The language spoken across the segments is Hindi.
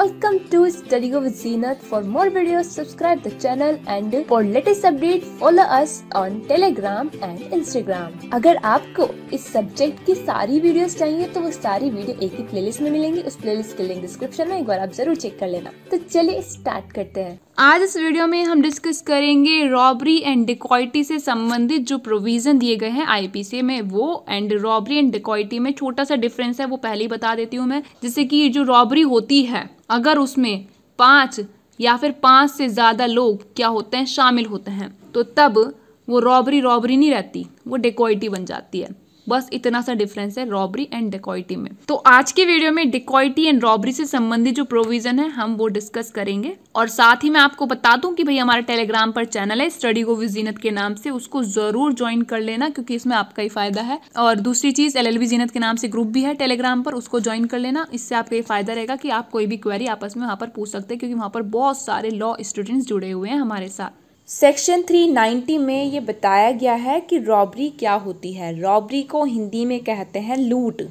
Welcome to Studygo with Zenith. For more videos, subscribe the channel and for latest update follow us on Telegram and Instagram. अगर आपको इस सब्जेक्ट की सारी वीडियोस चाहिए तो वो सारी वीडियो एक ही प्लेलिस्ट में मिलेंगी उस प्लेलिस्ट के लिंक डिस्क्रिप्शन में एक बार आप जरूर चेक कर लेना तो चलिए स्टार्ट करते हैं आज इस वीडियो में हम डिस्कस करेंगे रॉबरी एंड डिकॉइटी से संबंधित जो प्रोविज़न दिए गए हैं आईपीसी में वो एंड रॉबरी एंड डिकॉइटी में छोटा सा डिफरेंस है वो पहले ही बता देती हूँ मैं जैसे कि जो रॉबरी होती है अगर उसमें पांच या फिर पांच से ज़्यादा लोग क्या होते हैं शामिल होते हैं तो तब वो रॉबरी रॉबरी नहीं रहती वो डिकॉइटी बन जाती है बस इतना सा डिफरेंस है रॉबरी एंड डिकॉइटी में तो आज के वीडियो में डिकॉइटी एंड रॉबरी से संबंधित जो प्रोविजन है हम वो डिस्कस करेंगे और साथ ही मैं आपको बता दूं कि भाई हमारा टेलीग्राम पर चैनल है स्टडी गो विजीनत के नाम से उसको जरूर ज्वाइन कर लेना क्योंकि इसमें आपका ही फायदा है और दूसरी चीज एल जीनत के नाम से ग्रुप भी है टेलीग्राम पर उसको ज्वाइन कर लेना इससे आपका ये फायदा रहेगा कि आप कोई भी क्वेरी आपस में वहाँ पर पूछ सकते हैं क्योंकि वहाँ पर बहुत सारे लॉ स्टूडेंट्स जुड़े हुए हैं हमारे साथ सेक्शन 390 में ये बताया गया है कि रॉबरी क्या होती है रॉबरी को हिंदी में कहते हैं लूट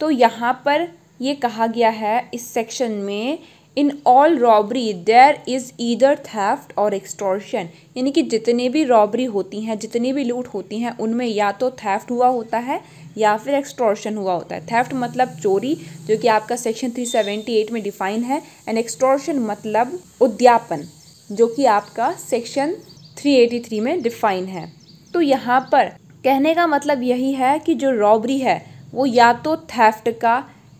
तो यहाँ पर ये कहा गया है इस सेक्शन में in all robbery there is either theft और एक्सटॉर्शन यानी कि जितने भी रॉबरी होती हैं जितनी भी लूट होती हैं उनमें या तो थेफ्ट हुआ होता है या फिर एक्सटॉर्शन हुआ होता है थेफ्ट मतलब चोरी जो कि आपका सेक्शन 378 में डिफाइन है एंड एक्सटॉर्शन मतलब उद्यापन जो कि आपका सेक्शन 383 में डिफाइन है तो यहाँ पर कहने का मतलब यही है कि जो रॉबरी है वो या तो थेफ्ट का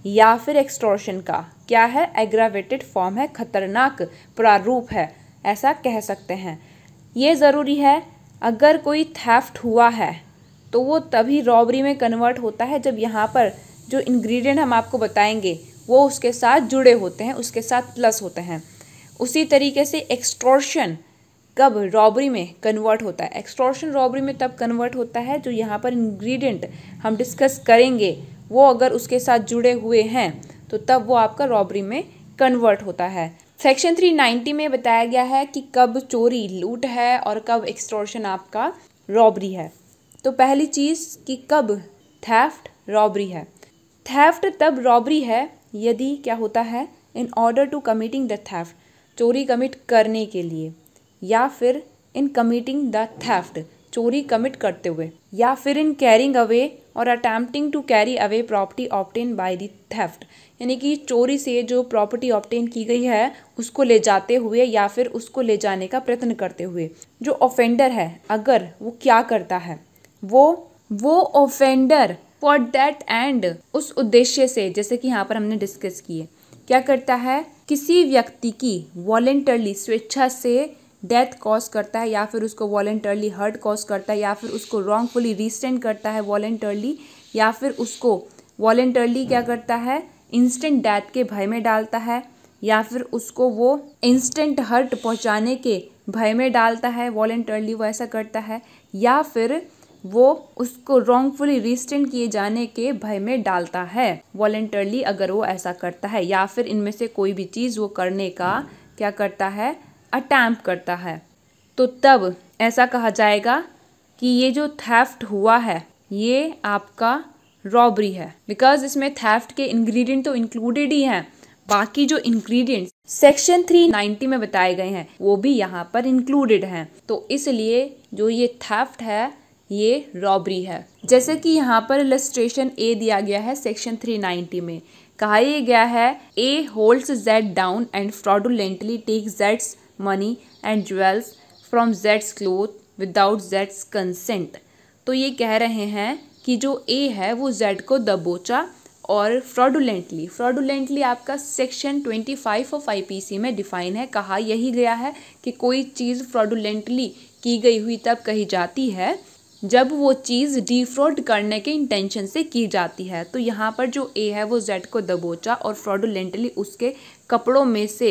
या फिर एक्सटॉर्शन का क्या है एग्रावेटेड फॉर्म है खतरनाक प्रारूप है ऐसा कह सकते हैं ये ज़रूरी है अगर कोई थेफ्ट हुआ है तो वो तभी रॉबरी में कन्वर्ट होता है जब यहाँ पर जो इंग्रेडिएंट हम आपको बताएंगे वो उसके साथ जुड़े होते हैं उसके साथ प्लस होते हैं उसी तरीके से एक्सटॉर्शन कब रॉबरी में कन्वर्ट होता है एक्सट्रॉशन रॉबरी में तब कन्वर्ट होता है जो यहाँ पर इंग्रेडिएंट हम डिस्कस करेंगे वो अगर उसके साथ जुड़े हुए हैं तो तब वो आपका रॉबरी में कन्वर्ट होता है सेक्शन थ्री नाइन्टी में बताया गया है कि कब चोरी लूट है और कब एक्सटॉर्शन आपका रॉबरी है तो पहली चीज़ कि कब थैफ्ट रॉबरी है थैफ्ट तब रॉबरी है यदि क्या होता है in order to committing the theft चोरी कमिट करने के लिए या फिर इन कमिटिंग द थेफ्ट चोरी कमिट करते हुए या फिर इन कैरिंग अवे और attempting to carry away property obtained by the theft यानी कि चोरी से जो प्रॉपर्टी ऑप्टेन की गई है उसको ले जाते हुए या फिर उसको ले जाने का प्रयत्न करते हुए जो ऑफेंडर है अगर वो क्या करता है वो वो ऑफेंडर फॉर दैट एंड उस उद्देश्य से जैसे कि यहाँ पर हमने डिस्कस किए क्या करता है किसी व्यक्ति की वॉलेंटरली स्वेच्छा से डेथ कॉज करता है या फिर उसको वॉलेंटरली हर्ट कॉज करता है या फिर उसको रॉन्गफुली रिस्टेंट करता है वॉलेंटरली या फिर उसको वॉलेंटरली क्या करता है इंस्टेंट डेथ के भय में डालता है या फिर उसको वो इंस्टेंट हर्ट पहुंचाने के भय में डालता है वॉलेंटरली वो ऐसा करता है या फिर वो उसको रॉन्गफुली रिस्टेंट किए जाने के भय में डालता है वॉलेंटरली अगर वो ऐसा करता है या फिर इनमें से कोई भी चीज़ वो करने का क्या करता है अटैम्प करता है तो तब ऐसा कहा जाएगा कि ये जो थैफ्ट हुआ है ये आपका रॉबरी है बिकॉज इसमें थैफ्ट के इंग्रेडिएंट तो इंक्लूडेड ही हैं बाकी जो इंग्रेडिएंट्स सेक्शन 390 में बताए गए हैं वो भी यहाँ पर इंक्लूडेड हैं तो इसलिए जो ये थैफ्ट है ये रॉबरी है जैसे कि यहाँ पर इलस्ट्रेशन ए दिया गया है सेक्शन 390 में कहा यह गया है ए holds Z down and fraudulently take Jades money and jewels from Jades cloth without Jades consent तो ये कह रहे हैं कि जो ए है वो जेड को दबोचा और फ्रॉडुलेंटली फ्रॉडुलेंटली आपका section twenty five of IPC में डिफाइन है कहा यही गया है कि कोई चीज़ फ्रॉडुलेंटली की गई हुई तब कही जाती है जब वो चीज़ डिफ्रॉड करने के इंटेंशन से की जाती है तो यहाँ पर जो ए है वो जेड को दबोचा और फ्रॉडुलेंटली उसके कपड़ों में से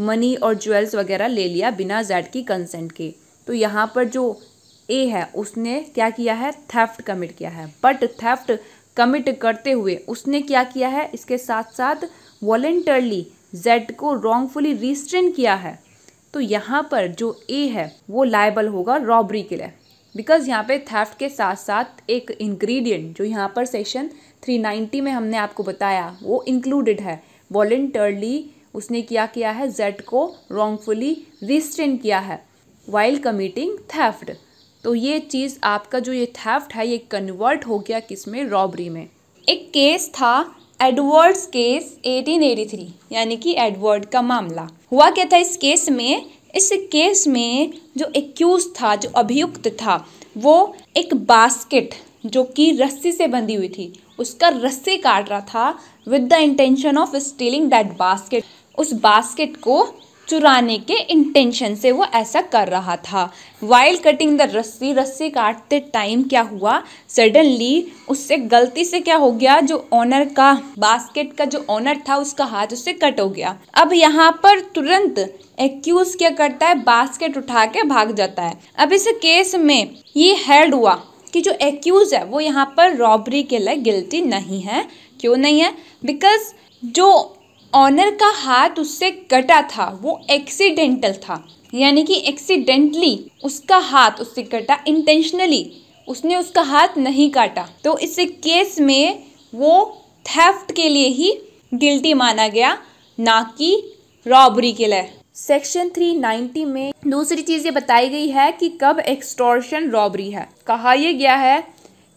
मनी और ज्वेल्स वगैरह ले लिया बिना जेड की कंसेंट के तो यहाँ पर जो ए है उसने क्या किया है थेफ्ट कमिट किया है बट थेफ्ट कमिट करते हुए उसने क्या किया है इसके साथ साथ वॉलेंटरली जेड को रॉन्गफुली रिस्ट्रेन किया है तो यहाँ पर जो ए है वो लाइबल होगा रॉबरी के लिए बिकॉज़ यहाँ पे थेफ्ट के साथ साथ एक इंग्रेडिएंट जो यहाँ पर सेशन 390 में हमने आपको बताया वो इंक्लूडेड है वॉल्टरली उसने क्या किया है जेड को रॉन्गफुली रिस्ट्रेन किया है वाइल कमिटिंग थेफ्ट तो ये चीज़ आपका जो ये थेफ्ट है ये कन्वर्ट हो गया किस में रॉबरी में एक केस था एडवर्ड्स केस 1883 यानी कि एडवर्ड का मामला हुआ क्या था इस केस में इस केस में जो एक्यूज था जो अभियुक्त था वो एक बास्केट जो कि रस्सी से बंधी हुई थी उसका रस्सी काट रहा था with the intention of stealing that basket उस बास्केट को चुराने के इंटेंशन से वो ऐसा कर रहा था वाइल कटिंग द रस्सी रस्सी काटते टाइम क्या हुआ सडनली उससे गलती से क्या हो गया जो ओनर का बास्केट का जो ओनर था उसका हाथ उससे कट हो गया अब यहाँ पर तुरंत एक्यूज क्या करता है बास्केट उठा के भाग जाता है अब इस केस में ये हेल्ड हुआ कि जो एक्यूज है वो यहाँ पर रॉबरी के लिए गिल्टी नहीं है क्यों नहीं है बिकॉज जो ऑनर का हाथ उससे कटा था वो एक्सीडेंटल था यानी कि एक्सीडेंटली उसका हाथ उससे कटा इंटेंशनली उसने उसका हाथ नहीं काटा तो इस केस में वो थेफ्ट के लिए ही गिल्टी माना गया ना कि रॉबरी के लिए सेक्शन 390 में दूसरी चीज़ ये बताई गई है कि कब एक्सटॉर्शन रॉबरी है कहा यह गया है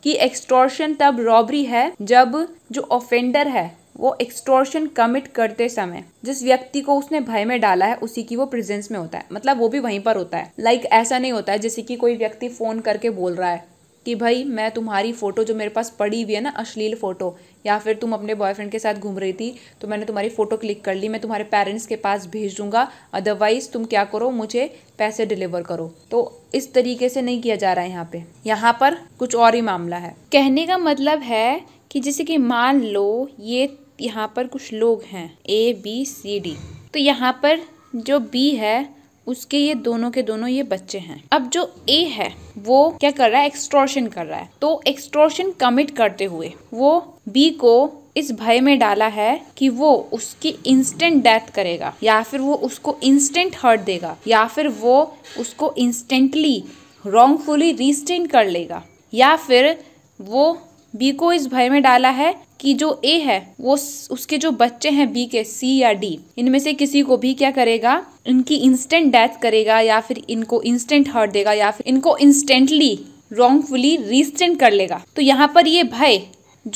कि एक्सटॉर्शन तब रॉबरी है जब जो ऑफेंडर है वो एक्सटोर्शन कमिट करते समय जिस व्यक्ति को उसने भय में डाला है उसी की वो प्रेजेंस में होता है मतलब वो भी वहीं पर होता है लाइक like, ऐसा नहीं होता है जैसे कि कोई व्यक्ति फ़ोन करके बोल रहा है कि भाई मैं तुम्हारी फ़ोटो जो मेरे पास पड़ी हुई है ना अश्लील फ़ोटो या फिर तुम अपने बॉयफ्रेंड के साथ घूम रही थी तो मैंने तुम्हारी फ़ोटो क्लिक कर ली मैं तुम्हारे पेरेंट्स के पास भेज दूंगा अदरवाइज़ तुम क्या करो मुझे पैसे डिलीवर करो तो इस तरीके से नहीं किया जा रहा है यहाँ पे यहाँ पर कुछ और ही मामला है कहने का मतलब है कि जैसे कि मान लो ये यहाँ पर कुछ लोग हैं ए बी सी डी तो यहाँ पर जो बी है उसके ये दोनों के दोनों ये बच्चे हैं अब जो ए है वो क्या कर रहा है एक्सट्रोशन कर रहा है तो एक्सट्रोशन कमिट करते हुए वो बी को इस भय में डाला है कि वो उसकी इंस्टेंट डेथ करेगा या फिर वो उसको इंस्टेंट हर्ट देगा या फिर वो उसको इंस्टेंटली रॉन्गफुली रिस्टेन कर लेगा या फिर वो बी को इस भय में डाला है कि जो ए है वो उसके जो बच्चे हैं बी के सी या डी इनमें से किसी को भी क्या करेगा इनकी इंस्टेंट डेथ करेगा या फिर इनको इंस्टेंट हर्ट देगा या फिर इनको इंस्टेंटली रॉन्गफुली रिस्टेंट कर लेगा तो यहाँ पर ये भय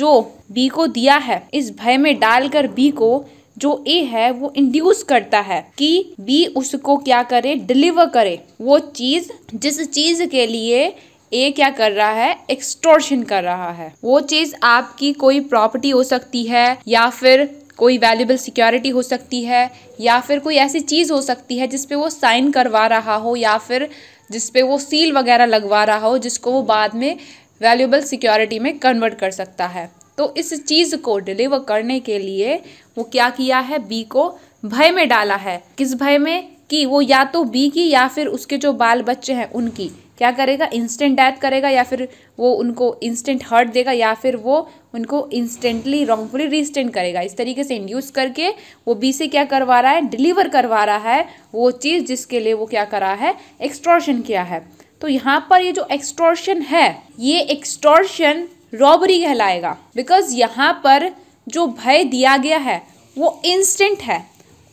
जो बी को दिया है इस भय में डालकर बी को जो ए है वो इंड्यूस करता है कि बी उसको क्या करे डिलीवर करे वो चीज जिस चीज के लिए ये क्या कर रहा है एक्सटोर्शन कर रहा है वो चीज आपकी कोई प्रॉपर्टी हो सकती है या फिर कोई वैल्यूबल सिक्योरिटी हो सकती है या फिर कोई ऐसी चीज़ हो सकती है जिसपे वो साइन करवा रहा हो या फिर जिसपे वो सील वगैरह लगवा रहा हो जिसको वो बाद में वैल्यूबल सिक्योरिटी में कन्वर्ट कर सकता है तो इस चीज़ को डिलीवर करने के लिए वो क्या किया है बी को भय में डाला है किस भय में कि वो या तो बी की या फिर उसके जो बाल बच्चे हैं उनकी क्या करेगा इंस्टेंट डेथ करेगा या फिर वो उनको इंस्टेंट हर्ट देगा या फिर वो उनको इंस्टेंटली रॉन्गफुली रिस्टेंट करेगा इस तरीके से इंड्यूस करके वो बी से क्या करवा रहा है डिलीवर करवा रहा है वो चीज़ जिसके लिए वो क्या करा है एक्सट्रॉशन किया है तो यहाँ पर ये जो एक्सट्रॉशन है ये एक्सट्रॉशन रॉबरी कहलाएगा बिकॉज यहाँ पर जो भय दिया गया है वो इंस्टेंट है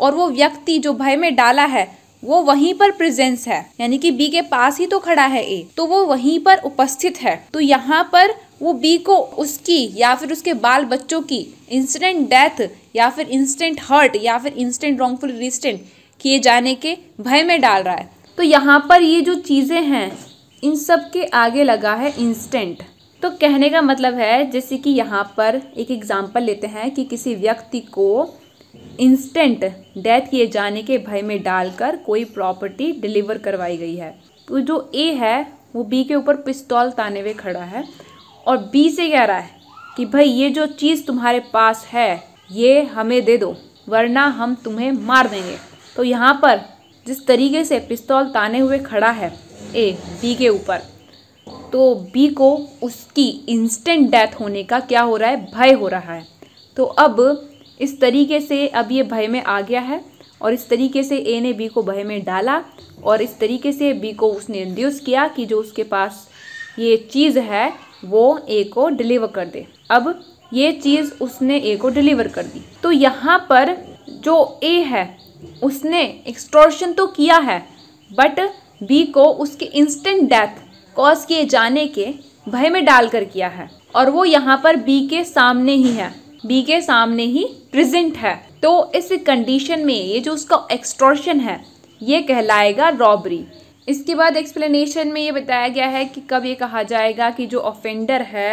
और वो व्यक्ति जो भय में डाला है वो वहीं पर प्रेजेंस है यानी कि बी के पास ही तो खड़ा है ए तो वो वहीं पर उपस्थित है तो यहाँ पर वो बी को उसकी या फिर उसके बाल बच्चों की इंस्टेंट डेथ या फिर इंस्टेंट हर्ट या फिर इंस्टेंट रॉन्गफुल रिस्टेंट किए जाने के भय में डाल रहा है तो यहाँ पर ये जो चीज़ें हैं इन सब के आगे लगा है इंस्टेंट तो कहने का मतलब है जैसे कि यहाँ पर एक एग्ज़ाम्पल लेते हैं कि किसी व्यक्ति को इंस्टेंट डेथ किए जाने के भय में डालकर कोई प्रॉपर्टी डिलीवर करवाई गई है तो जो ए है वो बी के ऊपर पिस्तौल ताने हुए खड़ा है और बी से कह रहा है कि भाई ये जो चीज़ तुम्हारे पास है ये हमें दे दो वरना हम तुम्हें मार देंगे तो यहाँ पर जिस तरीके से पिस्तौल ताने हुए खड़ा है ए बी के ऊपर तो बी को उसकी इंस्टेंट डेथ होने का क्या हो रहा है भय हो रहा है तो अब इस तरीके से अब ये भय में आ गया है और इस तरीके से ए ने बी को भय में डाला और इस तरीके से बी को उसने इंड्यूस किया कि जो उसके पास ये चीज़ है वो ए को डिलीवर कर दे अब ये चीज़ उसने ए को डिलीवर कर दी तो यहाँ पर जो ए है उसने एक्सट्रोशन तो किया है बट बी को उसके इंस्टेंट डेथ कॉज किए जाने के भय में डाल कर किया है और वो यहाँ पर बी के सामने ही है बी के सामने ही प्रेजेंट है तो इस कंडीशन में ये जो उसका एक्सट्रोशन है ये कहलाएगा रॉबरी इसके बाद एक्सप्लेनेशन में ये बताया गया है कि कब ये कहा जाएगा कि जो ऑफेंडर है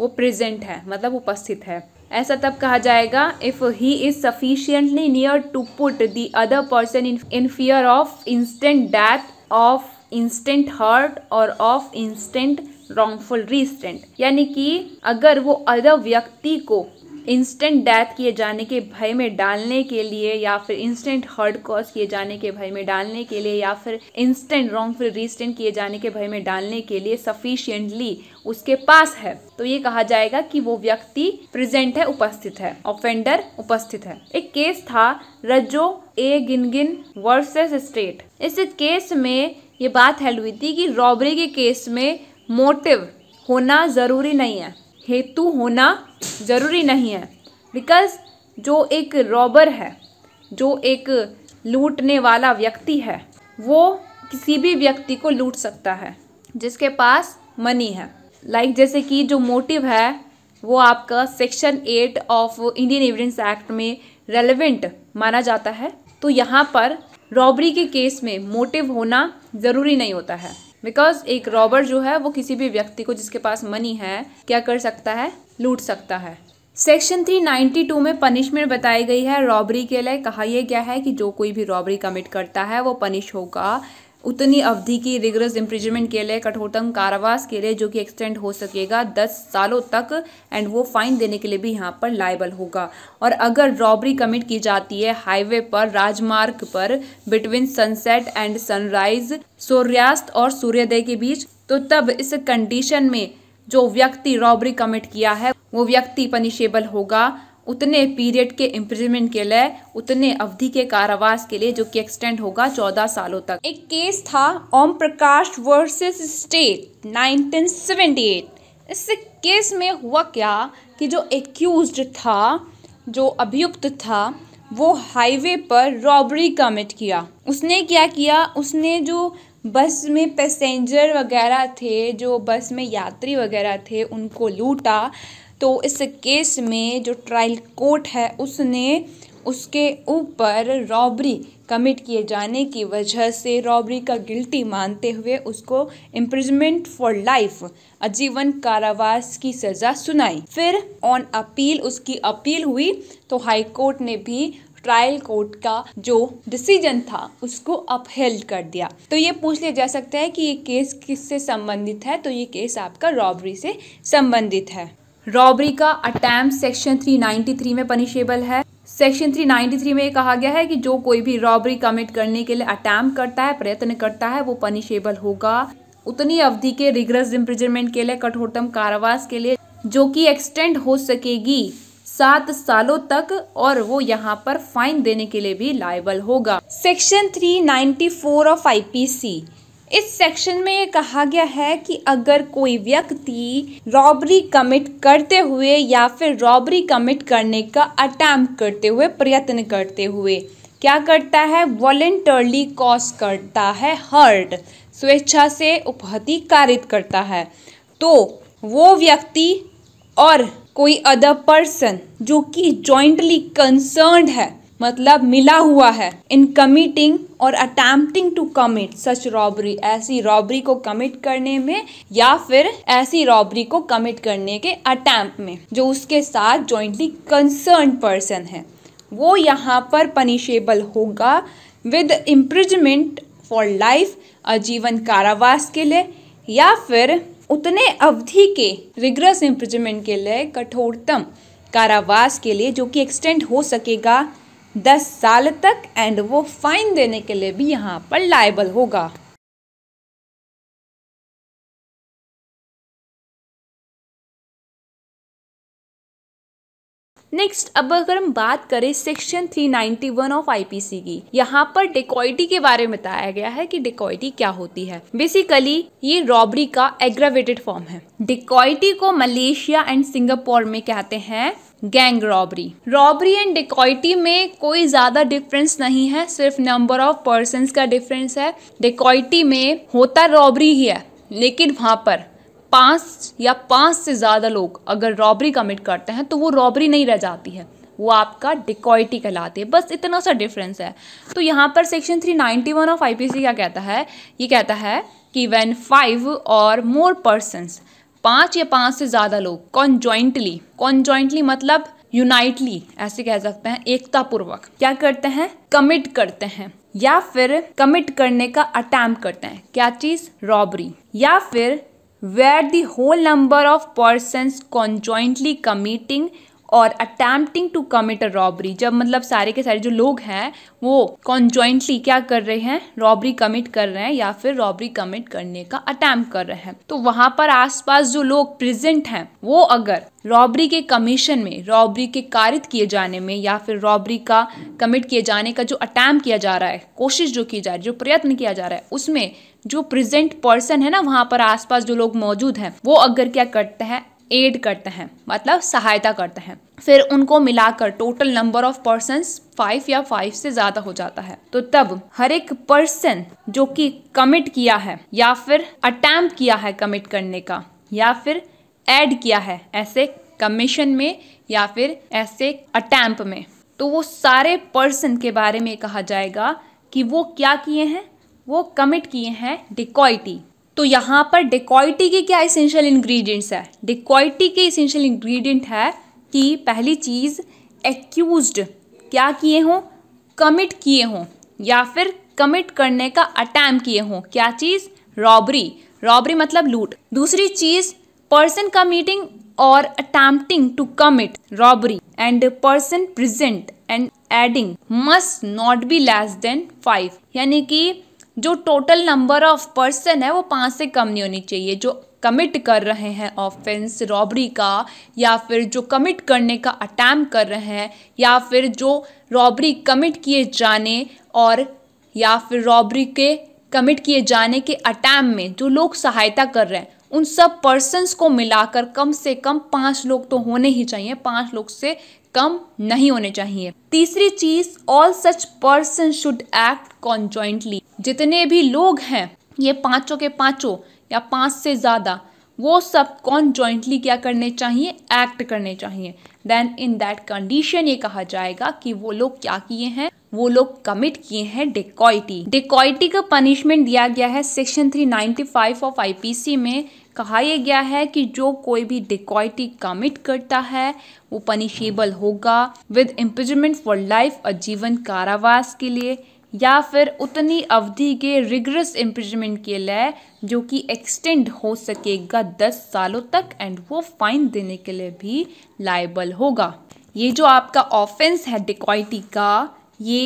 वो प्रेजेंट है मतलब उपस्थित है ऐसा तब कहा जाएगा if he is sufficiently near to put the other person in in fear of instant death of instant hurt और ऑफ इंस्टेंट रॉन्गफुल रिस्टेंट यानी कि अगर वो अदर व्यक्ति को इंस्टेंट डेथ किए जाने के भय में डालने के लिए या फिर इंस्टेंट हर्ड कॉज किए जाने के भय में डालने के लिए या फिर इंस्टेंट रॉन्गफुल रिस्टेंट किए जाने के भय में डालने के लिए सफिशियंटली उसके पास है तो ये कहा जाएगा कि वो व्यक्ति प्रेजेंट है उपस्थित है ऑफेंडर उपस्थित है एक केस था रजो ए गिनगिन वर्सेस स्टेट इस केस में ये बात हेल्ड हुई थी कि रॉबरी के केस में मोटिव होना ज़रूरी नहीं है हेतु होना ज़रूरी नहीं है बिकॉज जो एक रॉबर है जो एक लूटने वाला व्यक्ति है वो किसी भी व्यक्ति को लूट सकता है जिसके पास मनी है लाइक like जैसे कि जो मोटिव है वो आपका section eight of Indian evidence act में रेलेवेंट माना जाता है तो यहाँ पर रॉबरी के केस में मोटिव होना ज़रूरी नहीं होता है बिकॉज एक रॉबर जो है वो किसी भी व्यक्ति को जिसके पास मनी है क्या कर सकता है लूट सकता है सेक्शन 392 में पनिशमेंट बताई गई है रॉबरी के लिए कहा यह क्या है कि जो कोई भी रॉबरी कमिट करता है वो पनिश होगा उतनी अवधि की रिगरस इम्प्रिजमेंट के लिए कठोरतम कारावास के लिए जो कि एक्सटेंड हो सकेगा दस सालों तक एंड वो फाइन देने के लिए भी यहाँ पर लाइबल होगा और अगर रॉबरी कमिट की जाती है हाईवे पर राजमार्ग पर बिटवीन सनसेट एंड सनराइज सूर्यास्त और सूर्योदय के बीच तो तब इस कंडीशन में जो व्यक्ति रॉबरी कमिट किया है वो व्यक्ति पनिशेबल होगा उतने पीरियड के इम्प्रिजमेंट के लिए उतने अवधि के कारावास के लिए जो कि एक्सटेंड होगा चौदह सालों तक एक केस था ओम प्रकाश वर्सेस स्टेट 1978 इस केस में हुआ क्या कि जो एक्यूज था जो अभियुक्त था वो हाईवे पर रॉबरी कमिट किया उसने क्या किया उसने जो बस में पैसेंजर वगैरह थे जो बस में यात्री वगैरह थे उनको लूटा तो इस केस में जो ट्रायल कोर्ट है उसने उसके ऊपर रॉबरी कमिट किए जाने की वजह से रॉबरी का गिल्टी मानते हुए उसको इम्प्रिजमेंट फॉर लाइफ आजीवन कारावास की सज़ा सुनाई फिर ऑन अपील उसकी अपील हुई तो हाई कोर्ट ने भी ट्रायल कोर्ट का जो डिसीजन था उसको अपहेल्ड कर दिया तो ये पूछ लिया जा सकता है कि ये केस किससे संबंधित है तो ये केस आपका रॉबरी से संबंधित है रॉबरी का अटैम्प सेक्शन 393 में पनिशेबल है सेक्शन 393 में कहा गया है कि जो कोई भी रॉबरी कमिट करने के लिए अटैम्प करता है प्रयत्न करता है वो पनिशेबल होगा उतनी अवधि के रिग्रस इम्प्रिजनमेंट के लिए कठोरतम कारावास के लिए जो कि एक्सटेंड हो सकेगी सात सालों तक और वो यहाँ पर फाइन देने के लिए भी लाइबल होगा सेक्शन 394 ऑफ आईपीसी इस सेक्शन में ये कहा गया है कि अगर कोई व्यक्ति रॉबरी कमिट करते हुए या फिर रॉबरी कमिट करने का अटैम्प्ट करते हुए प्रयत्न करते हुए क्या करता है वॉलेंटरली कॉज करता है हर्ट स्वेच्छा से उपहति कारित करता है तो वो व्यक्ति और कोई अदर पर्सन जो कि जॉइंटली कंसर्न है मतलब मिला हुआ है इन कमिटिंग और attempting to commit such robbery ऐसी रॉबरी को कमिट करने में या फिर ऐसी रॉबरी को कमिट करने के अटैम्प में जो उसके साथ जॉइंटली कंसर्न पर्सन है वो यहाँ पर पनिशेबल होगा विद इम्प्रिजमेंट फॉर लाइफ आजीवन कारावास के लिए या फिर उतने अवधि के रिग्रस इम्प्रिजमेंट के लिए कठोरतम कारावास के लिए जो कि एक्सटेंड हो सकेगा दस साल तक एंड वो फाइन देने के लिए भी यहाँ पर लाइबल होगा नेक्स्ट अब अगर हम बात करें सेक्शन 391 ऑफ आईपीसी की यहाँ पर डिकॉइटी के बारे में बताया गया है कि डिकॉइटी क्या होती है बेसिकली ये रॉबरी का एग्रावेटेड फॉर्म है डिकॉइटी को मलेशिया एंड सिंगापुर में कहते हैं gang robbery robbery and dacoity में कोई ज़्यादा डिफरेंस नहीं है सिर्फ नंबर ऑफ पर्सनस का डिफरेंस है डिकॉइटी में होता रॉबरी ही है लेकिन वहाँ पर पाँच या पाँच से ज़्यादा लोग अगर रॉबरी कमिट करते हैं तो वो रॉबरी नहीं रह जाती है वो आपका डिकॉइटी कहलाती है बस इतना सा डिफरेंस है तो यहाँ पर सेक्शन 391 ऑफ आईपीसी क्या कहता है ये कहता है कि वेन फाइव और मोर पर्सनस पांच या पांच से ज़्यादा लोग कॉन्जॉइंटली कॉन्जॉइंटली मतलब यूनाइटली ऐसे कह सकते हैं एकतापूर्वक क्या करते हैं कमिट करते हैं या फिर कमिट करने का अटैम्प करते हैं क्या चीज रॉबरी या फिर where the whole number of person conjointly committing और attempting to commit a robbery जब मतलब सारे के सारे जो लोग हैं वो कॉन्जॉइंटली क्या कर रहे हैं रॉबरी कमिट कर रहे हैं या फिर रॉबरी कमिट करने का अटैम्प्ट कर रहे हैं तो वहां पर आसपास जो लोग प्रेजेंट हैं वो अगर रॉबरी के कमीशन में रॉबरी के कारित किए जाने में या फिर रॉबरी का कमिट किए जाने का जो अटैम्प किया जा रहा है कोशिश जो की जा रही है जो प्रयत्न किया जा रहा है उसमें जो प्रेजेंट पर्सन है ना वहाँ पर आसपास जो लोग मौजूद हैं वो अगर क्या करते हैं एड करते हैं मतलब सहायता करते हैं फिर उनको मिलाकर total number of person five या फाइव से ज्यादा हो जाता है तो तब हर एक पर्सन जो कि कमिट किया है या फिर अटैम्प किया है कमिट करने का या फिर ऐड किया है ऐसे कमीशन में या फिर ऐसे अटैम्प में तो वो सारे पर्सन के बारे में कहा जाएगा कि वो क्या किए हैं वो कमिट किए हैं डिकॉइटी तो यहाँ पर डिकॉइटी के क्या इसेंशियल इंग्रेडिएंट्स है डिकॉइटी के इसेंशियल इंग्रेडिएंट है कि पहली चीज़ एक्यूज्ड क्या किए हों कमिट किए हों या फिर कमिट करने का अटैम्प किए हों क्या चीज़ रॉबरी रॉबरी मतलब लूट दूसरी चीज़ पर्सन कमिटिंग और attempting to commit robbery and person present and aiding must not be less than five यानी कि जो टोटल नंबर ऑफ पर्सन है वो पाँच से कम नहीं होनी चाहिए जो कमिट कर रहे हैं ऑफेंस रॉबरी का या फिर जो कमिट करने का अटैम्प कर रहे हैं या फिर जो रॉबरी कमिट किए जाने और या फिर रॉबरी के कमिट किए जाने के अटैम्प में जो लोग सहायता कर रहे हैं उन सब पर्सनस को मिलाकर कम से कम पाँच लोग तो होने ही चाहिए पाँच लोग से कम नहीं होने चाहिए तीसरी चीज all such person should act conjointly जितने भी लोग हैं ये पांचों के पांचों या पाँच से ज़्यादा वो सब कौन जॉइंटली क्या करने चाहिए एक्ट करने चाहिए देन इन दैट कंडीशन ये कहा जाएगा कि वो लोग क्या किए हैं वो लोग कमिट किए हैं डिकॉइटी डिकॉइटी का पनिशमेंट दिया गया है सेक्शन 395 ऑफ आईपीसी में कहा यह गया है कि जो कोई भी डिकॉइटी कमिट करता है वो पनिशेबल होगा विद इम्प्रिजमेंट फॉर लाइफ और जीवन कारावास के लिए या फिर उतनी अवधि के रिग्रस इम्प्रिजमेंट के लिए जो कि एक्सटेंड हो सकेगा दस सालों तक एंड वो फाइन देने के लिए भी लाइबल होगा ये जो आपका ऑफेंस है डिकॉइटी का ये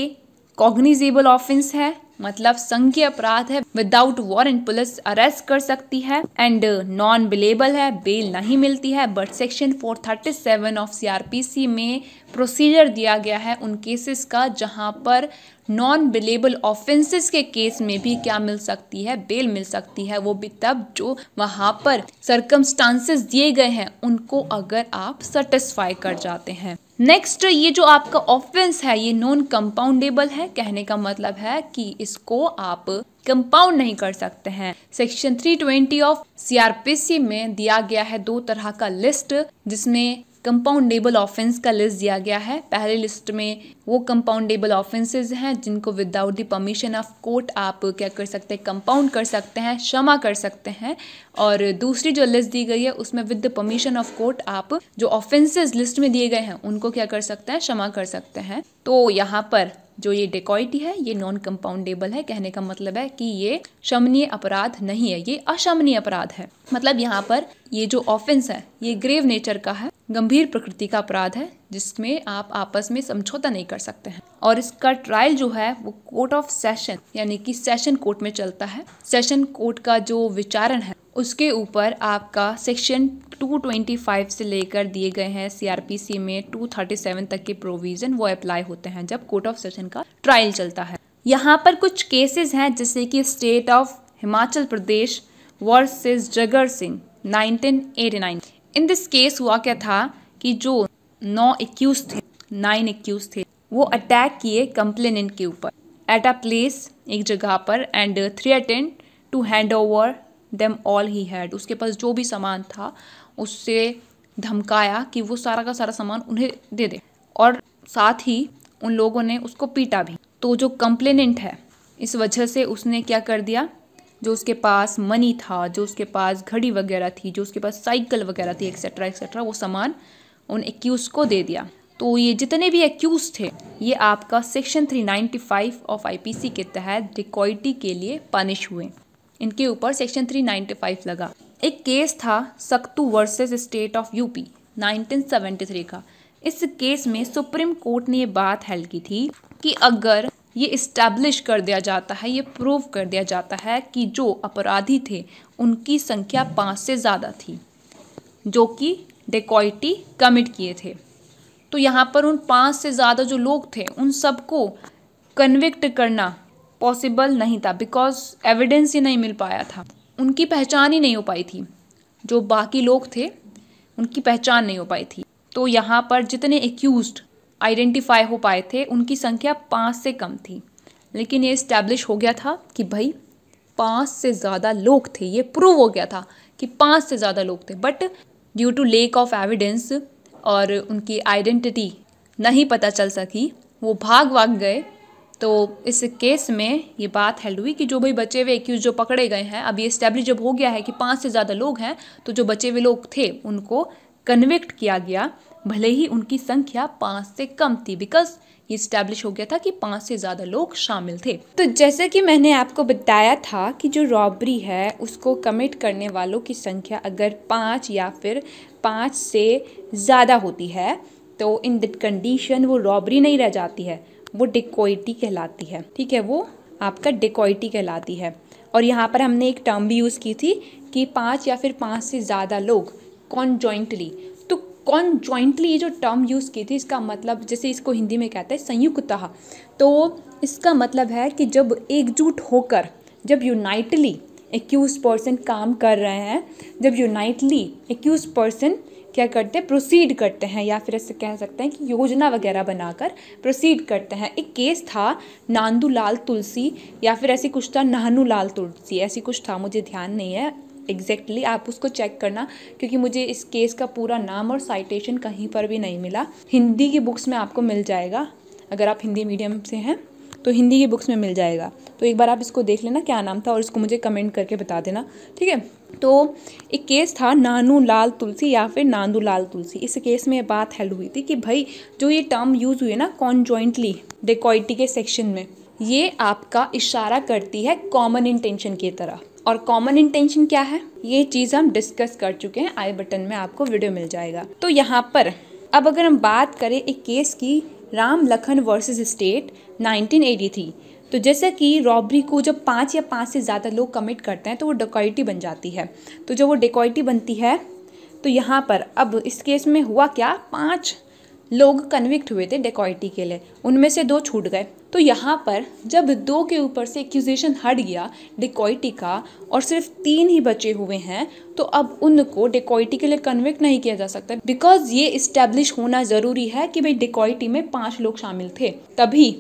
कॉग्निजेबल ऑफेंस है मतलब संघीय अपराध है विदाउट वारंट पुलिस अरेस्ट कर सकती है एंड नॉन बिलेबल है बेल नहीं मिलती है बट सेक्शन 437 ऑफ सीआरपीसी में प्रोसीजर दिया गया है उन केसेस का जहां पर नॉन बिलेबल ऑफेंसेस के केस में भी क्या मिल सकती है बेल मिल सकती है वो भी तब जो वहाँ पर सरकमस्टांसेस दिए गए हैं उनको अगर आप सेटिस्फाई कर जाते हैं नेक्स्ट ये जो आपका ऑफेंस है ये नॉन कंपाउंडेबल है कहने का मतलब है कि इसको आप कंपाउंड नहीं कर सकते हैं सेक्शन 320 ऑफ सीआरपीसी में दिया गया है दो तरह का लिस्ट जिसमें कंपाउंडेबल ऑफेंस का लिस्ट दिया गया है पहले लिस्ट में वो कंपाउंडेबल ऑफेंसेज हैं जिनको without the permission of court आप क्या कर सकते हैं कंपाउंड कर सकते हैं क्षमा कर सकते हैं और दूसरी जो लिस्ट दी गई है उसमें with the permission of court आप जो ऑफेंसेज लिस्ट में दिए गए हैं उनको क्या कर सकते हैं क्षमा कर सकते हैं तो यहाँ पर जो ये डेकॉइटी है ये नॉन कंपाउंडेबल है कहने का मतलब है कि ये शमनीय अपराध नहीं है ये अशमनीय अपराध है मतलब यहाँ पर ये जो ऑफेंस है ये ग्रेव नेचर का है गंभीर प्रकृति का अपराध है जिसमें आप आपस में समझौता नहीं कर सकते हैं और इसका ट्रायल जो है वो कोर्ट ऑफ सेशन यानी कि सेशन कोर्ट में चलता है सेशन कोर्ट का जो विचारण है उसके ऊपर आपका सेक्शन 225 से लेकर दिए गए हैं सीआरपीसी में 237 तक के प्रोविज़न वो अप्लाई होते हैं जब कोर्ट ऑफ सेशन का ट्रायल चलता है यहाँ पर कुछ केसेस हैं जैसे कि state of Himachal Pradesh versus Jagar Singh 1989 in this case हुआ क्या था कि जो नौ एक्यूज थे नाइन एक्यूज थे वो अटैक किए कंप्लेनेंट के ऊपर एट अ प्लेस एक जगह पर and three attend to hand over them all he had उसके पास जो भी सामान था उससे धमकाया कि वो सारा का सारा सामान उन्हें दे दे और साथ ही उन लोगों ने उसको पीटा भी तो जो कंप्लेनेंट है इस वजह से उसने क्या कर दिया जो उसके पास मनी था जो उसके पास घड़ी वगैरह थी जो उसके पास साइकिल वगैरह थी एक्सेट्रा एक्सेट्रा वो सामान उन एक्यूज़ को दे दिया तो ये जितने भी एक्यूज़ थे ये आपका सेक्शन 395 ऑफ आईपीसी के तहत डिकॉइटी के लिए पनिश हुए इनके ऊपर सेक्शन 395 लगा एक केस था Saktu versus state of UP 1973 का इस केस में सुप्रीम कोर्ट ने ये बात हल की थी कि अगर ये इस्टेब्लिश कर दिया जाता है ये प्रूव कर दिया जाता है कि जो अपराधी थे उनकी संख्या पाँच से ज़्यादा थी जो कि डेकॉइटी कमिट किए थे तो यहाँ पर उन पाँच से ज़्यादा जो लोग थे उन सबको कन्विक्ट करना पॉसिबल नहीं था बिकॉज एविडेंस ही नहीं मिल पाया था उनकी पहचान ही नहीं हो पाई थी जो बाकी लोग थे उनकी पहचान नहीं हो पाई थी तो यहाँ पर जितने एक्यूज आइडेंटिफाई हो पाए थे उनकी संख्या पाँच से कम थी लेकिन ये इस्टेब्लिश हो गया था कि भाई पाँच से ज़्यादा लोग थे ये प्रूव हो गया था कि पाँच से ज़्यादा लोग थे but due to lack of evidence और उनकी आइडेंटिटी नहीं पता चल सकी वो भाग भाग गए तो इस केस में ये बात हेल्ड हुई कि जो भाई बचे हुए एक्यूज जो पकड़े गए हैं अब ये स्टैब्लिश जब हो गया है कि पाँच से ज़्यादा लोग हैं तो जो बचे हुए लोग थे उनको कन्विक्ट किया गया भले ही उनकी संख्या पाँच से कम थी बिकॉज ये स्टैब्लिश हो गया था कि पाँच से ज़्यादा लोग शामिल थे तो जैसे कि मैंने आपको बताया था कि जो रॉबरी है उसको कमिट करने वालों की संख्या अगर पाँच या फिर पाँच से ज़्यादा होती है तो इन दिट कंडीशन वो रॉबरी नहीं रह जाती है वो डिकोइटी कहलाती है ठीक है वो आपका डिकोइटी कहलाती है और यहाँ पर हमने एक टर्म भी यूज़ की थी कि पाँच या फिर पाँच से ज़्यादा लोग कॉन्जॉइंटली कौन जॉइंटली ये जो टर्म यूज़ की थी इसका मतलब जैसे इसको हिंदी में कहते हैं संयुक्तः तो इसका मतलब है कि जब एकजुट होकर जब यूनाइटली एक्यूज पर्सन काम कर रहे हैं जब यूनाइटली एक्यूज पर्सन क्या करते हैं प्रोसीड करते हैं या फिर ऐसे कह सकते हैं कि योजना वगैरह बनाकर प्रोसीड करते हैं एक केस था नांदू लाल तुलसी या फिर ऐसी कुछ था नहनू लाल तुलसी ऐसी कुछ था मुझे ध्यान नहीं है एग्जैक्टली आप उसको चेक करना क्योंकि मुझे इस केस का पूरा नाम और साइटेशन कहीं पर भी नहीं मिला हिंदी की बुक्स में आपको मिल जाएगा अगर आप हिंदी मीडियम से हैं तो हिंदी की बुक्स में मिल जाएगा तो एक बार आप इसको देख लेना क्या नाम था और इसको मुझे कमेंट करके बता देना ठीक है तो एक केस था नानू लाल तुलसी या फिर नानू लाल तुलसी इस केस में बात हेल्ड हुई थी कि भाई जो ये टर्म यूज़ हुई है ना कॉन्जॉइंटली डेकोइटी के सेक्शन में ये आपका इशारा करती है कॉमन इंटेंशन की तरह और कॉमन इंटेंशन क्या है ये चीज़ हम डिस्कस कर चुके हैं आई बटन में आपको वीडियो मिल जाएगा तो यहाँ पर अब अगर हम बात करें एक केस की राम लखन वर्सेस स्टेट 1983 तो जैसा कि रॉबरी को जब पाँच या पाँच से ज़्यादा लोग कमिट करते हैं तो वो डकॉइटी बन जाती है तो जब वो डकॉइटी बनती है तो यहाँ पर अब इस केस में हुआ क्या पाँच लोग कन्विक्ट हुए थे डेकॉयटी के लिए उनमें से दो छूट गए तो यहाँ पर जब दो के ऊपर से एक्यूजेशन हट गया डिकॉयटी का और सिर्फ तीन ही बचे हुए हैं तो अब उनको डिकॉयटी के लिए कन्विक्ट नहीं किया जा सकता बिकॉज ये इस्टेब्लिश होना ज़रूरी है कि भाई डिकॉयटी में पाँच लोग शामिल थे तभी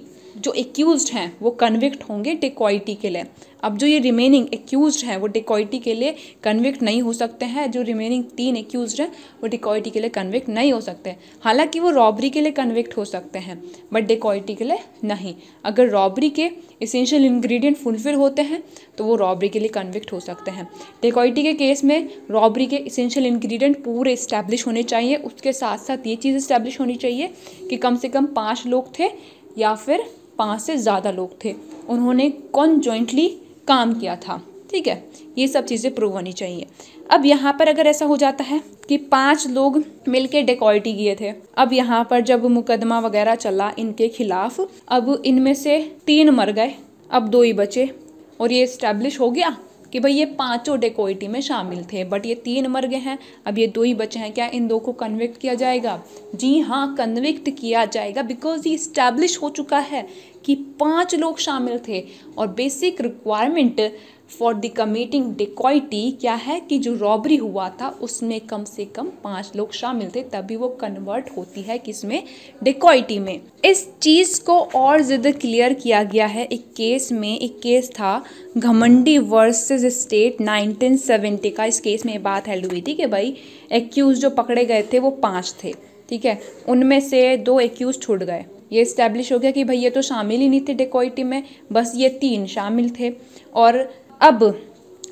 जो एक्यूज हैं वो कन्विक्ट होंगे टिकॉइटी के लिए अब जो ये रिमेनिंग एक्यूज हैं वो टिकॉइटी के लिए कन्विक्ट नहीं हो सकते हैं जो रिमेनिंग तीन एक्यूज हैं वो डिकॉइटी के लिए कन्विक्ट नहीं हो सकते हालांकि वो रॉबरी के लिए कन्विक्ट हो सकते हैं बट डिकॉइटी के लिए नहीं अगर रॉबरी के इसेंशियल इन्ग्रीडियंट फुलफिल होते हैं तो वो रॉबरी के लिए कन्विक्ट हो सकते हैं डिकॉइटी के केस में रॉबरी के इसेंशियल इन्ग्रीडियंट पूरे इस्टेब्लिश होने चाहिए उसके साथ साथ ये चीज़ इस्टेब्लिश होनी चाहिए कि कम से कम पाँच लोग थे या फिर पाँच से ज़्यादा लोग थे उन्होंने कौन जॉइंटली काम किया था ठीक है ये सब चीज़ें प्रूव होनी चाहिए अब यहाँ पर अगर ऐसा हो जाता है कि पांच लोग मिलके डेकॉयटी किए थे अब यहाँ पर जब मुकदमा वगैरह चला इनके खिलाफ अब इनमें से तीन मर गए अब दो ही बचे और ये इस्टेब्लिश हो गया कि भाई ये पांचों डेकोइटी में शामिल थे बट ये तीन मर गए हैं अब ये दो ही बचे हैं क्या इन दो को कन्विक्ट किया जाएगा जी हाँ कन्विक्ट किया जाएगा बिकॉज ये इस्टेब्लिश हो चुका है कि पाँच लोग शामिल थे और basic requirement for the committing dacoity क्या है कि जो रॉबरी हुआ था उसमें कम से कम पाँच लोग शामिल थे तभी वो कन्वर्ट होती है किसमें डिकॉइटी में इस चीज़ को और ज़्यादा क्लियर किया गया है एक केस में एक केस था घमंडी वर्सेस स्टेट 1970 का इस केस में ये बात हेल्ड हुई थी कि भाई एक्यूज़ जो पकड़े गए थे वो पाँच थे ठीक है उनमें से दो एक्यूज़ छूट गए ये इस्टेब्लिश हो गया कि भाई ये तो शामिल ही नहीं थे डेकोई टीम में बस ये तीन शामिल थे और अब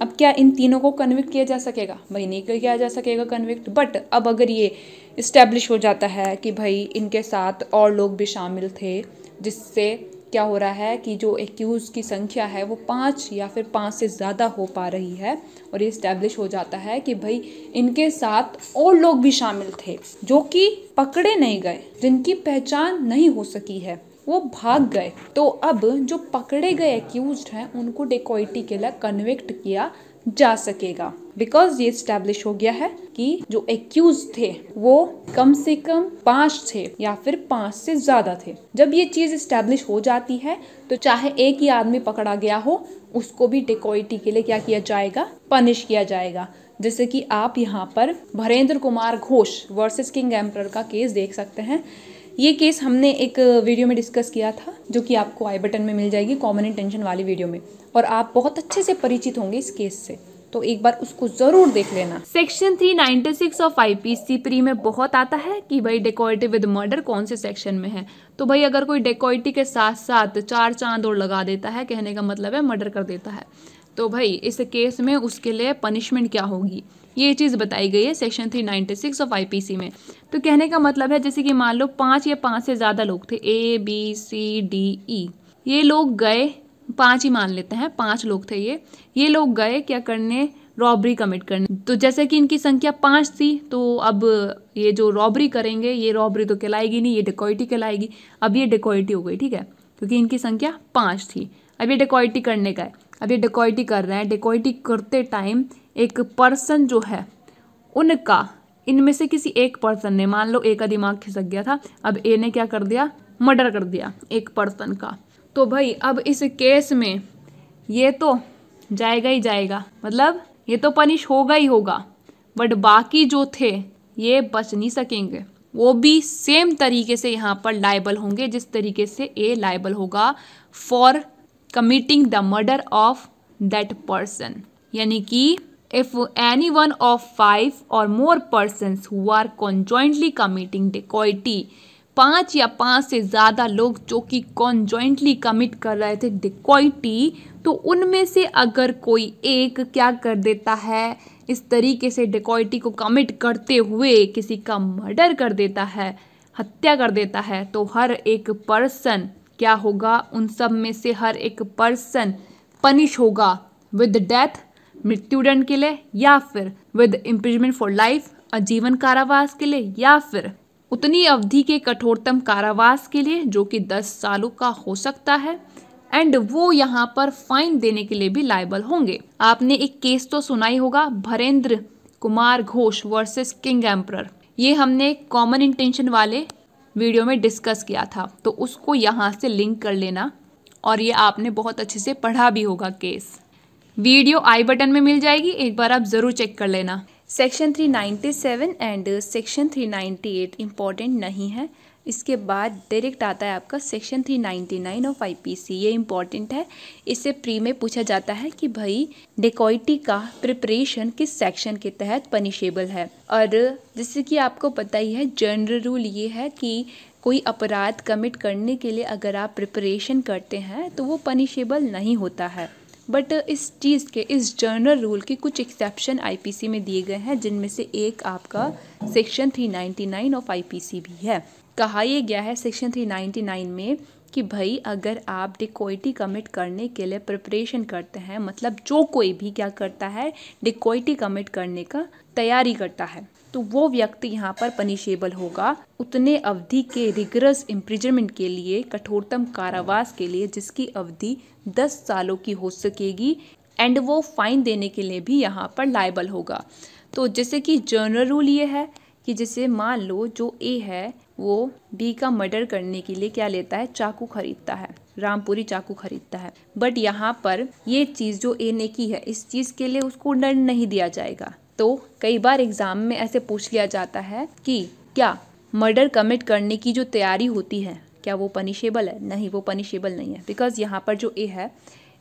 अब क्या इन तीनों को कन्विक्ट किया जा सकेगा भाई नहीं किया जा सकेगा कन्विक्ट बट अब अगर ये इस्टेब्लिश हो जाता है कि भाई इनके साथ और लोग भी शामिल थे जिससे क्या हो रहा है कि जो एक्यूज़ की संख्या है वो पाँच या फिर पाँच से ज़्यादा हो पा रही है और ये इस्टेब्लिश हो जाता है कि भाई इनके साथ और लोग भी शामिल थे जो कि पकड़े नहीं गए जिनकी पहचान नहीं हो सकी है वो भाग गए तो अब जो पकड़े गए एक्यूज हैं उनको डेकोइटी के लिए कन्विक्ट किया जा सकेगा बिकॉज ये स्टैब्लिश हो गया है कि जो एक्यूज थे वो कम से कम पांच थे या फिर पांच से ज्यादा थे जब ये चीज स्टैब्लिश हो जाती है तो चाहे एक ही आदमी पकड़ा गया हो उसको भी डिकोइटी के लिए क्या किया जाएगा पनिश किया जाएगा जैसे कि आप यहाँ पर Bharendra Kumar Ghosh versus king emperor का केस देख सकते हैं ये केस हमने एक वीडियो में डिस्कस किया था जो कि आपको आई बटन में मिल जाएगी कॉमन इंटेंशन वाली वीडियो में और आप बहुत अच्छे से परिचित होंगे इस केस से तो एक बार उसको जरूर देख लेना सेक्शन 396 ऑफ आईपीसी प्री में बहुत आता है कि भाई डेकोइटी विद मर्डर कौन से सेक्शन में है तो भाई अगर कोई डेकोइटी के साथ साथ चार चांद और लगा देता है कहने का मतलब है मर्डर कर देता है तो भाई इस केस में उसके लिए पनिशमेंट क्या होगी ये चीज़ बताई गई है section three ninety six of IPC में तो कहने का मतलब है जैसे कि मान लो पाँच या पाँच से ज़्यादा लोग थे A B C D E ये लोग गए पाँच ही मान लेते हैं पाँच लोग थे ये ये लोग गए क्या करने रॉबरी कमिट करने तो जैसे कि इनकी संख्या पाँच थी तो अब ये जो रॉबरी करेंगे ये रॉबरी तो कहलाएगी नहीं ये डेकोइटी कहलाएगी अब ये डेकोइटी हो गई ठीक है क्योंकि इनकी संख्या पाँच थी अब ये डेकोइटी करने का है अब ये डेकोइटी कर रहे हैं डेकोइटी करते टाइम एक पर्सन जो है उनका इनमें से किसी एक पर्सन ने मान लो ए का दिमाग खिसक गया था अब ए ने क्या कर दिया मर्डर कर दिया एक पर्सन का तो भाई अब इस केस में ये तो जाएगा ही जाएगा मतलब ये तो पनिश होगा ही होगा बट बाकी जो थे ये बच नहीं सकेंगे वो भी सेम तरीके से यहाँ पर लाइबल होंगे जिस तरीके से ए लाइबल होगा for committing the murder of that person यानी कि if any one of five or more persons who are conjointly committing dacoity पांच या पांच से ज़्यादा लोग जो कि कॉन्जॉइंटली कमिट कर रहे थे डिकॉइटी तो उनमें से अगर कोई एक क्या कर देता है इस तरीके से डिकॉइटी को कमिट करते हुए किसी का मर्डर कर देता है हत्या कर देता है तो हर एक पर्सन क्या होगा उन सब में से हर एक पर्सन पनिश होगा विद डेथ मृत्युदंड के लिए या फिर विद इम्प्रिजमेंट फॉर लाइफ आजीवन कारावास के लिए या फिर उतनी अवधि के कठोरतम कारावास के लिए जो कि 10 सालों का हो सकता है एंड वो यहाँ पर फाइन देने के लिए भी लाइबल होंगे आपने एक केस तो सुना ही होगा Bharendra Kumar Ghosh versus king emperor ये हमने कॉमन इंटेंशन वाले वीडियो में डिस्कस किया था तो उसको यहाँ से लिंक कर लेना और ये आपने बहुत अच्छे से पढ़ा भी होगा केस वीडियो आई बटन में मिल जाएगी एक बार आप ज़रूर चेक कर लेना सेक्शन 397 एंड सेक्शन 398 इम्पॉर्टेंट नहीं है इसके बाद डायरेक्ट आता है आपका सेक्शन 399 ऑफ आईपीसी ये इम्पॉर्टेंट है इससे प्री में पूछा जाता है कि भाई डेकोइटी का प्रिपरेशन किस सेक्शन के तहत पनिशेबल है और जैसे कि आपको पता ही है जनरल रूल ये है कि कोई अपराध कमिट करने के लिए अगर आप प्रिपरेशन करते हैं तो वो पनिशेबल नहीं होता है बट uh, इस चीज़ के इस जनरल रूल के कुछ एक्सेप्शन आईपीसी में दिए गए हैं जिनमें से एक आपका सेक्शन 399 ऑफ आईपीसी भी है कहा यह गया है सेक्शन 399 में कि भाई अगर आप डिकोइटी कमिट करने के लिए प्रिपरेशन करते हैं मतलब जो कोई भी क्या करता है डिकोइटी कमिट करने का तैयारी करता है तो वो व्यक्ति यहाँ पर पनिशेबल होगा उतने अवधि के रिग्रस इम्प्रिजमेंट के लिए कठोरतम कारावास के लिए जिसकी अवधि दस सालों की हो सकेगी एंड वो फाइन देने के लिए भी यहाँ पर लाइबल होगा तो जैसे कि जनरल रूल ये है कि जैसे मान लो जो ए है वो बी का मर्डर करने के लिए क्या लेता है चाकू खरीदता है रामपुरी चाकू खरीदता है बट यहाँ पर ये चीज़ जो ए ने की है इस चीज़ के लिए उसको दंड नहीं दिया जाएगा तो कई बार एग्ज़ाम में ऐसे पूछ लिया जाता है कि क्या मर्डर कमिट करने की जो तैयारी होती है क्या वो पनिशेबल है नहीं वो पनिशेबल नहीं है बिकॉज यहाँ पर जो ए है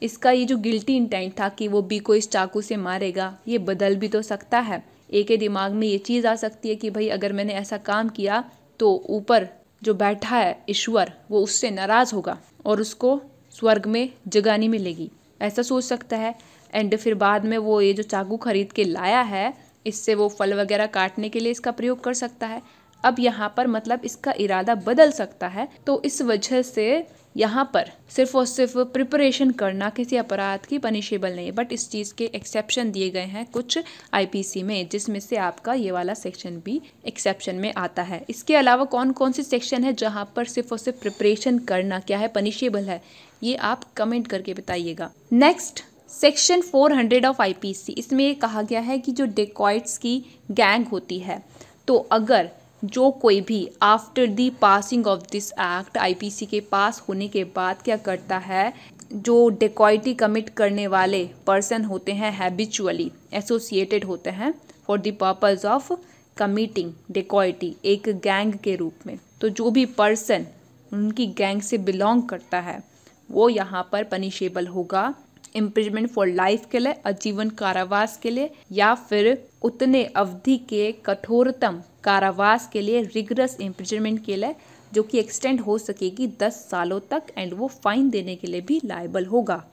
इसका ये जो गिल्टी इंटेंट था कि वो बी को इस चाकू से मारेगा ये बदल भी तो सकता है ए के दिमाग में ये चीज़ आ सकती है कि भाई अगर मैंने ऐसा काम किया तो ऊपर जो बैठा है ईश्वर वो उससे नाराज़ होगा और उसको स्वर्ग में जगह नहीं मिलेगी ऐसा सोच सकता है एंड फिर बाद में वो ये जो चाकू खरीद के लाया है इससे वो फल वगैरह काटने के लिए इसका प्रयोग कर सकता है अब यहाँ पर मतलब इसका इरादा बदल सकता है तो इस वजह से यहाँ पर सिर्फ और सिर्फ प्रिपरेशन करना किसी अपराध की पनिशेबल नहीं है बट इस चीज़ के एक्सेप्शन दिए गए हैं कुछ आईपीसी में जिसमें से आपका ये वाला सेक्शन भी एक्सेप्शन में आता है इसके अलावा कौन कौन से सेक्शन है जहाँ पर सिर्फ और सिर्फ प्रिपरेशन करना क्या है पनिशेबल है ये आप कमेंट करके बताइएगा नेक्स्ट सेक्शन 400 ऑफ आईपीसी इसमें कहा गया है कि जो डेकॉइट्स की गैंग होती है तो अगर जो कोई भी after the passing of this act IPC के पास होने के बाद क्या करता है जो डेकॉइटी कमिट करने वाले पर्सन होते हैं हैबिचुअली एसोसिएटेड होते हैं for the purpose of committing dacoity एक गैंग के रूप में तो जो भी पर्सन उनकी गैंग से बिलोंग करता है वो यहाँ पर पनिशेबल होगा इम्प्रिजमेंट फॉर लाइफ के लिए आजीवन कारावास के लिए या फिर उतने अवधि के कठोरतम कारावास के लिए रिगरस इम्प्रिजमेंट के लिए जो कि एक्सटेंड हो सकेगी दस सालों तक एंड वो फाइन देने के लिए भी लाइबल होगा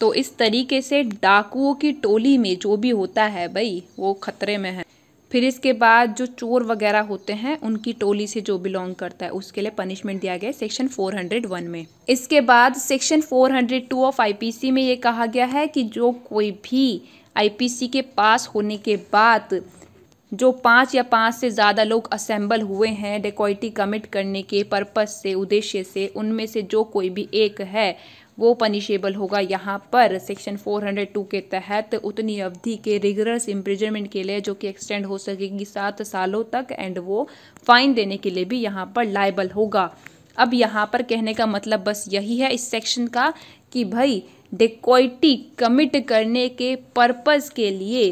तो इस तरीके से डाकुओं की टोली में जो भी होता है भाई वो खतरे में है फिर इसके बाद जो चोर वगैरह होते हैं उनकी टोली से जो बिलोंग करता है उसके लिए पनिशमेंट दिया गया है सेक्शन 401 में इसके बाद सेक्शन 402 ऑफ आईपीसी में ये कहा गया है कि जो कोई भी आईपीसी के पास होने के बाद जो पाँच या पाँच से ज़्यादा लोग असेंबल हुए हैं डेकोइटी कमिट करने के पर्पज से उद्देश्य से उनमें से जो कोई भी एक है वो पनिशेबल होगा यहाँ पर सेक्शन 402 के तहत उतनी अवधि के रिगरस इम्प्रिजनमेंट के लिए जो कि एक्सटेंड हो सकेगी सात सालों तक एंड वो फाइन देने के लिए भी यहाँ पर लाइबल होगा अब यहाँ पर कहने का मतलब बस यही है इस सेक्शन का कि भाई डिकोइटी कमिट करने के पर्पज़ के लिए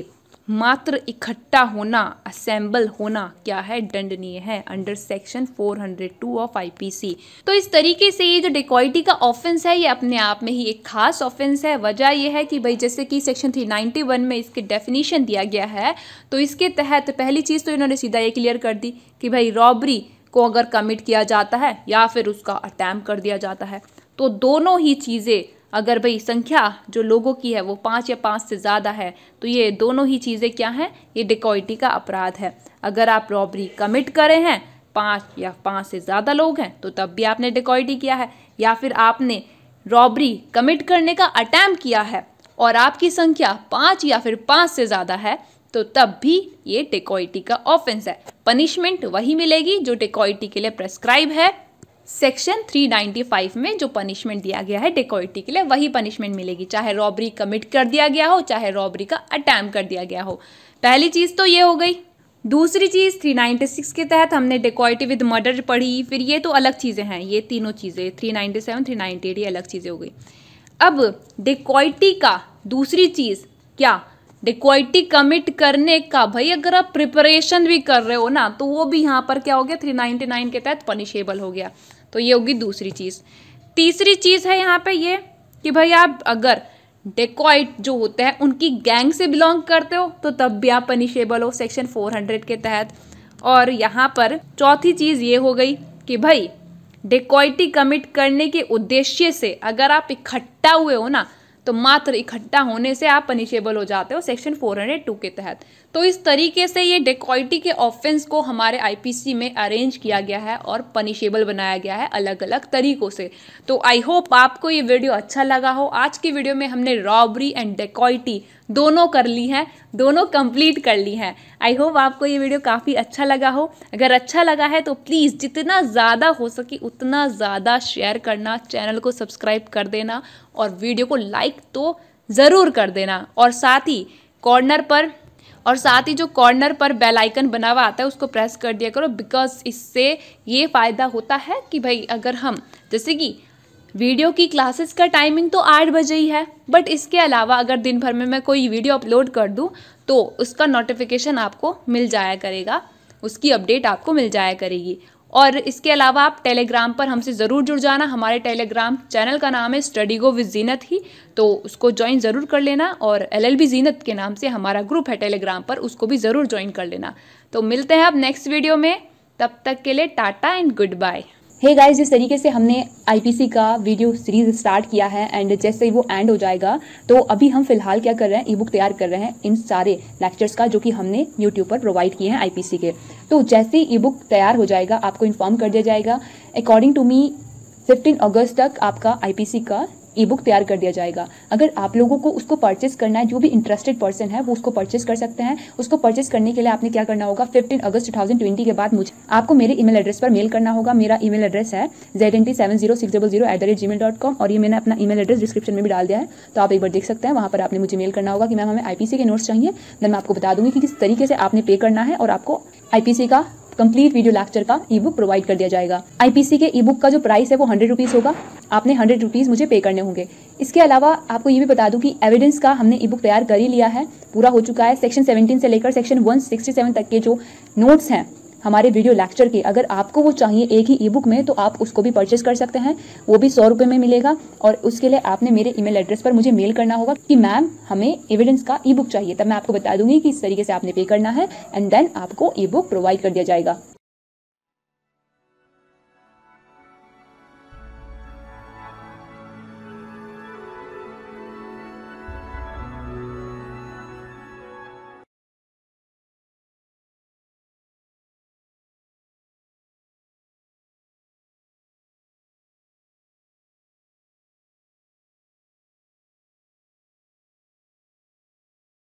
मात्र इकट्ठा होना असेंबल होना क्या है दंडनीय है अंडर सेक्शन 402 ऑफ आईपीसी तो इस तरीके से ये जो डिकॉइटी का ऑफेंस है ये अपने आप में ही एक खास ऑफेंस है वजह यह है कि भाई जैसे कि सेक्शन 391 में इसके डेफिनेशन दिया गया है तो इसके तहत पहली चीज़ तो इन्होंने सीधा ये क्लियर कर दी कि भाई रॉबरी को अगर कमिट किया जाता है या फिर उसका अटैम्प कर दिया जाता है तो दोनों ही चीज़ें अगर भाई संख्या जो लोगों की है वो पाँच या पाँच से ज़्यादा है तो ये दोनों ही चीज़ें क्या हैं ये डिकॉइटी का अपराध है अगर आप रॉबरी कमिट करे हैं पाँच या पाँच से ज़्यादा लोग हैं तो तब भी आपने डिकॉइटी किया है या फिर आपने रॉबरी कमिट करने का अटैम्प किया है और आपकी संख्या पाँच या फिर पाँच से ज़्यादा है तो तब भी ये डिकॉइटी का ऑफेंस है पनिशमेंट वही मिलेगी जो डिकॉइटी के लिए प्रेस्क्राइब है सेक्शन 395 में जो पनिशमेंट दिया गया है डेकोइटी के लिए वही पनिशमेंट मिलेगी चाहे रॉबरी कमिट कर दिया गया हो चाहे रॉबरी का अटैम्प कर दिया गया हो पहली चीज़ तो ये हो गई दूसरी चीज़ 396 के तहत हमने डेकोइटी विद मर्डर पढ़ी फिर ये तो अलग चीज़ें हैं ये तीनों चीज़ें 397, 398 ये अलग चीज़ें हो गई अब डेकोइटी का दूसरी चीज़ क्या डेकोइटी कमिट करने का भाई अगर आप प्रिपरेशन भी कर रहे हो ना तो वो भी यहाँ पर क्या हो गया 399 के तहत पनिशेबल हो गया तो ये होगी दूसरी चीज़ तीसरी चीज़ है यहाँ पे ये कि भाई आप अगर डेकॉइट जो होते हैं उनकी गैंग से बिलोंग करते हो तो तब भी आप पनिशेबल हो सेक्शन 400 के तहत और यहाँ पर चौथी चीज़ ये हो गई कि भाई डेकॉइटी कमिट करने के उद्देश्य से अगर आप इकट्ठा हुए हो ना तो मात्र इकट्ठा होने से आप पनिशेबल हो जाते हो सेक्शन 402 के तहत तो इस तरीके से ये डेकॉइटी के ऑफेंस को हमारे आईपीसी में अरेंज किया गया है और पनिशेबल बनाया गया है अलग अलग तरीकों से तो आई होप आपको ये वीडियो अच्छा लगा हो आज की वीडियो में हमने रॉबरी एंड डेकॉइटी दोनों कर ली हैं दोनों कंप्लीट कर ली हैं आई होप आपको ये वीडियो काफ़ी अच्छा लगा हो अगर अच्छा लगा है तो प्लीज़ जितना ज़्यादा हो सके उतना ज़्यादा शेयर करना चैनल को सब्सक्राइब कर देना और वीडियो को लाइक तो ज़रूर कर देना और साथ ही कॉर्नर पर और साथ ही जो कॉर्नर पर बेल आइकन बना हुआ आता है उसको प्रेस कर दिया करो बिकॉज इससे ये फ़ायदा होता है कि भाई अगर हम जैसे कि वीडियो की क्लासेस का टाइमिंग तो आठ बजे ही है बट इसके अलावा अगर दिन भर में मैं कोई वीडियो अपलोड कर दूँ तो उसका नोटिफिकेशन आपको मिल जाया करेगा उसकी अपडेट आपको मिल जाया करेगी और इसके अलावा आप टेलीग्राम पर हमसे ज़रूर जुड़ जाना हमारे टेलीग्राम चैनल का नाम है स्टडी गो विज जीनत ही तो उसको ज्वाइन ज़रूर कर लेना और एल एल बी जीनत के नाम से हमारा ग्रुप है टेलीग्राम पर उसको भी ज़रूर ज्वाइन कर लेना तो मिलते हैं आप नेक्स्ट वीडियो में तब तक के लिए tata and goodbye hey hey guys जिस तरीके से हमने आईपीसी का वीडियो सीरीज स्टार्ट किया है एंड जैसे ही वो एंड हो जाएगा तो अभी हम फिलहाल क्या कर रहे हैं ई बुक तैयार कर रहे हैं इन सारे लेक्चर्स का जो कि हमने यूट्यूब पर प्रोवाइड किए हैं आईपीसी के तो जैसे ई बुक तैयार हो जाएगा आपको इन्फॉर्म कर दिया जाएगा अकॉर्डिंग टू मी फिफ्टीन अगस्त तक आपका आईपीसी का ई बुक तैयार कर दिया जाएगा अगर आप लोगों को उसको परचेस करना है जो भी इंटरेस्टेड पर्सन है वो उसको परचेस कर सकते हैं उसको परचेस करने के लिए आपने क्या करना होगा फिफ्टीन अगस्त टू के बाद मुझे आपको मेरे ईमेल एड्रेस पर मेल करना होगा मेरा ईमेल एड्रेस है Z seven zero six double zero eight the rate Gmail dot com और ये मैंने अपना ईमेल एड्रेस डिस्क्रिप्शन में भी डाल दिया है तो आप एक बार देख सकते हैं वहाँ पर आपने मुझे मेल करना होगा कि मैम हमें आईपीसी के नोट्स चाहिए देन मैं आपको बता दूंगी कि किस तरीके से आपने पे करना है और आपको आईपीसी का कंप्लीट वीडियो लेक्चर का ई बुक प्रोवाइड कर दिया जाएगा आईपीसी के ई बुक का जो प्राइस है वो हंड्रेड रुपीज़ होगा आपने हंड्रेड रुपीज़ मुझे पे करने होंगे इसके अलावा आपको ये भी बता दूं कि एविडेंस का हमने ई बुक तैयार कर ही लिया है पूरा हो चुका है सेक्शन सेवनटीन से लेकर सेक्शन वन सिक्सटी सेवन तक के जो नोट्स हैं हमारे वीडियो लेक्चर की अगर आपको वो चाहिए एक ही ई बुक में तो आप उसको भी परचेस कर सकते हैं वो भी सौ रुपए में मिलेगा और उसके लिए आपने मेरे ईमेल एड्रेस पर मुझे मेल करना होगा कि मैम हमें एविडेंस का ई बुक चाहिए तब मैं आपको बता दूंगी कि इस तरीके से आपने पे करना है एंड देन आपको ई बुक प्रोवाइड कर दिया जाएगा